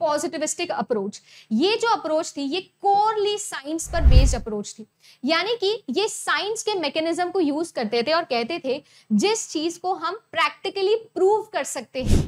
positivistic approach ये जो approach थी ये कोरली साइंस पर बेस्ड अप्रोच थी यानी कि ये साइंस के मैकेनिज्म को यूज करते थे और कहते थे जिस चीज को हम प्रैक्टिकली प्रूव कर सकते हैं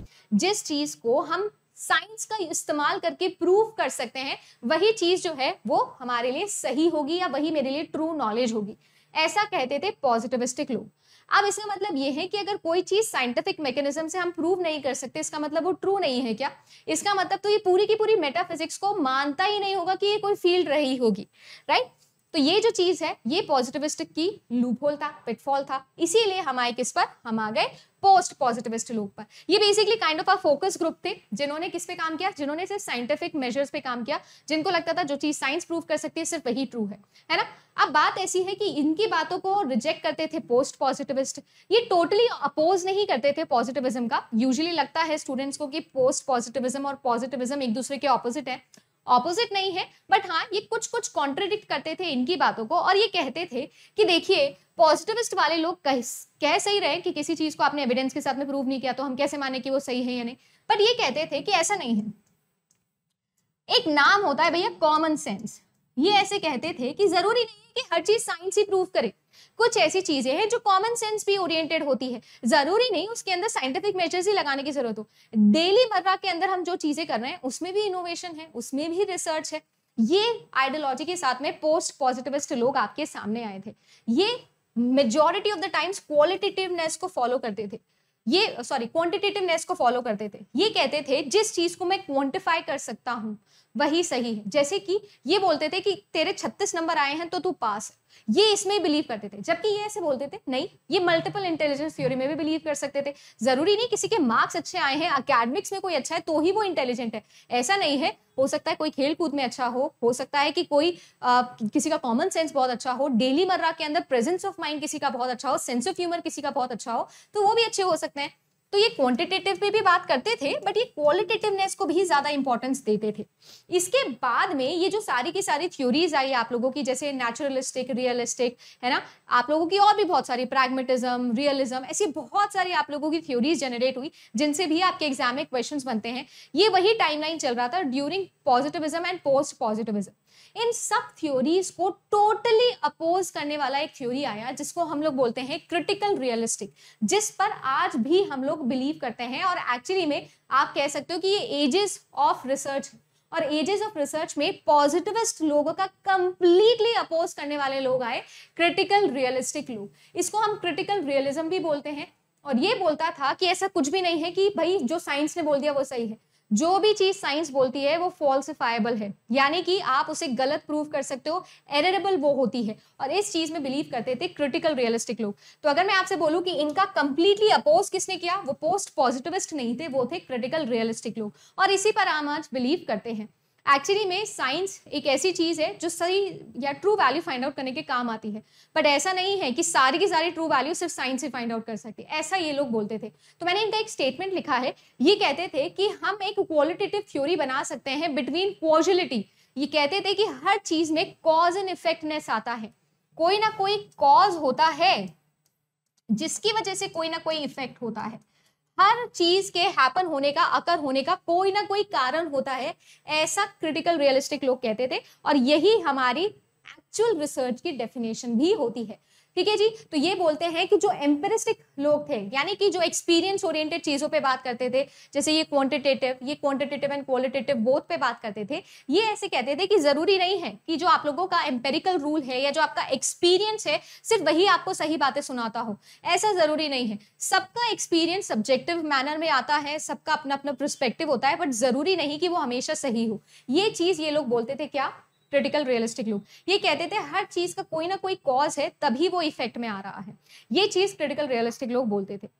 जिस चीज को हम साइंस का इस्तेमाल करके प्रूव कर सकते हैं वही चीज जो है वो हमारे लिए सही होगी या वही मेरे लिए ट्रू नॉलेज होगी ऐसा कहते थे पॉजिटिविस्टिक लोग अब इसका मतलब ये है कि अगर कोई चीज साइंटिफिक मैकेनिज्म से हम प्रूव नहीं कर सकते इसका मतलब वो ट्रू नहीं है क्या इसका मतलब तो ये पूरी की पूरी मेटाफिजिक्स को मानता ही नहीं होगा कि ये कोई फील्ड रही होगी राइट तो ये जो चीज है ये पॉजिटिविस्टिक की लूपहोल था पिटफॉल था इसीलिए हम आए किस पर हम आ गए पोस्ट पॉजिटिविस्ट लोग पर ये basically kind of uh focus group थे जिन्होंने किस पे काम किया जिन्होंने सिर्फ साइंटिफिक मेजर्स पे काम किया जिनको लगता था जो चीज साइंस प्रूव कर सकती है सिर्फ वही ट्रू है है ना अब बात ऐसी है कि इनकी बातों को रिजेक्ट करते थे पोस्ट पॉजिटिविस्ट ये टोटली अपोज नहीं करते थे पॉजिटिविज्म का यूजुअली लगता है स्टूडेंट्स को कि पोस्ट पॉजिटिविज्म और पॉजिटिविज्म एक दूसरे के ऑपोजिट है ऑपोजिट नहीं है बट हाँ ये कुछ कुछ कॉन्ट्रडिक्ट करते थे इनकी बातों को और ये कहते थे कि देखिए पॉजिटिविस्ट वाले लोग कह, कह सही रहे कि किसी चीज़ को आपने एविडेंस के साथ में प्रूव नहीं किया तो हम कैसे माने कि वो सही है या नहीं बट ये कहते थे कि ऐसा नहीं है एक नाम होता है भैया कॉमन सेंस ये ऐसे कहते थे कि जरूरी नहीं है कि हर चीज साइंस ही प्रूव करे कुछ ऐसी चीजें हैं जो कॉमन सेंस भी ओरिएंटेड होती है जरूरी नहीं उसके अंदर साइंटिफिक मेजर्स ही लगाने की जरूरत हो डेली मर्रा के अंदर हम जो चीजें कर रहे हैं उसमें भी इनोवेशन है उसमें भी रिसर्च है ये आइडियोलॉजी के साथ में पोस्ट पॉजिटिविस्ट लोग आपके सामने आए थे ये majority of the times qualitativeness को फॉलो करते थे ये सॉरी क्वांटिटेटिवनेस को फॉलो करते थे ये कहते थे जिस चीज को मैं क्वांटिफाई कर सकता हूँ वही सही है जैसे कि ये बोलते थे कि तेरे 36 नंबर आए हैं तो तू पास है ये इसमें बिलीव करते थे जबकि ये ऐसे बोलते थे नहीं ये मल्टीपल इंटेलिजेंस थ्योरी में भी बिलीव कर सकते थे जरूरी नहीं किसी के मार्क्स अच्छे आए हैं अकेडमिक्स में कोई अच्छा है तो ही वो इंटेलिजेंट है ऐसा नहीं है हो सकता है कोई खेल कूद में अच्छा हो हो सकता है कि कोई आ, किसी का कॉमन सेंस बहुत अच्छा हो डेली मर्रा के अंदर प्रेजेंस ऑफ माइंड किसी का बहुत अच्छा हो सेंस ऑफ ह्यूमर किसी का बहुत अच्छा हो तो वो भी अच्छे हो सकते हैं तो ये क्वांटिटेटिव पे भी बात करते थे बट ये क्वालिटेटिवनेस को भी ज़्यादा इंपॉर्टेंस देते थे इसके बाद में ये जो सारी की सारी थ्योरीज आई आप लोगों की जैसे नेचुरलिस्टिक रियलिस्टिक है ना आप लोगों की और भी बहुत सारी प्रैग्मेटिज्म रियलिज्म ऐसी बहुत सारी आप लोगों की थ्योरीज जनरेट हुई जिनसे भी आपके एग्जाम में क्वेश्चन बनते हैं ये वही टाइमलाइन चल रहा था during positivism and post positivism इन सब थ्योरीज को टोटली अपोज करने वाला एक थ्योरी आया जिसको हम लोग बोलते हैं क्रिटिकल रियलिस्टिक जिस पर आज भी हम लोग बिलीव करते हैं और एक्चुअली में आप कह सकते हो कि ये एजेस ऑफ रिसर्च और एजेस ऑफ रिसर्च में पॉजिटिविस्ट लोगों का कंप्लीटली अपोज करने वाले लोग आए क्रिटिकल रियलिस्टिक लोग इसको हम क्रिटिकल रियलिज्म भी बोलते हैं और ये बोलता था कि ऐसा कुछ भी नहीं है कि भाई जो साइंस ने बोल दिया वो सही है जो भी चीज साइंस बोलती है वो फॉल्सिफाइबल है यानी कि आप उसे गलत प्रूव कर सकते हो एरेबल वो होती है और इस चीज में बिलीव करते थे क्रिटिकल रियलिस्टिक लोग तो अगर मैं आपसे बोलूं कि इनका कंप्लीटली अपोज किसने किया वो पोस्ट पॉजिटिविस्ट नहीं थे वो थे क्रिटिकल रियलिस्टिक लोग और इसी पर हम आज बिलीव करते हैं एक्चुअली में साइंस एक ऐसी चीज़ है जो सही या ट्रू वैल्यू फाइंड आउट करने के काम आती है बट ऐसा नहीं है कि सारी की सारी ट्रू वैल्यू सिर्फ साइंस से फाइंड आउट कर सकती है ऐसा ये लोग बोलते थे तो मैंने इनका एक स्टेटमेंट लिखा है ये कहते थे कि हम एक क्वालिटेटिव थ्योरी बना सकते हैं बिटवीन कॉजलिटी ये कहते थे कि हर चीज़ में कॉज एंड इफेक्टनेस आता है कोई ना कोई कॉज होता है जिसकी वजह से कोई ना कोई इफेक्ट होता है हर चीज के हैपन होने का अकर होने का कोई ना कोई कारण होता है ऐसा क्रिटिकल रियलिस्टिक लोग कहते थे और यही हमारी एक्चुअल रिसर्च की डेफिनेशन भी होती है ठीक है जी तो ये बोलते हैं कि जो एम्पेरिस्टिक लोग थे यानी कि जो एक्सपीरियंस ओरिएंटेड चीज़ों पे बात करते थे जैसे ये क्वांटिटेटिव ये क्वांटिटेटिव एंड क्वालिटेटिव बोथ पे बात करते थे ये ऐसे कहते थे कि ज़रूरी नहीं है कि जो आप लोगों का एम्पेरिकल रूल है या जो आपका एक्सपीरियंस है सिर्फ वही आपको सही बातें सुनाता हो ऐसा ज़रूरी नहीं है सबका एक्सपीरियंस सब्जेक्टिव मैनर में आता है सबका अपना अपना प्रस्पेक्टिव होता है बट ज़रूरी नहीं कि वो हमेशा सही हो ये चीज़ ये लोग बोलते थे क्या क्रिटिकल रियलिस्टिक लूप ये कहते थे हर चीज़ का कोई ना कोई कॉज है तभी वो इफेक्ट में आ रहा है ये चीज़ क्रिटिकल रियलिस्टिक लोग बोलते थे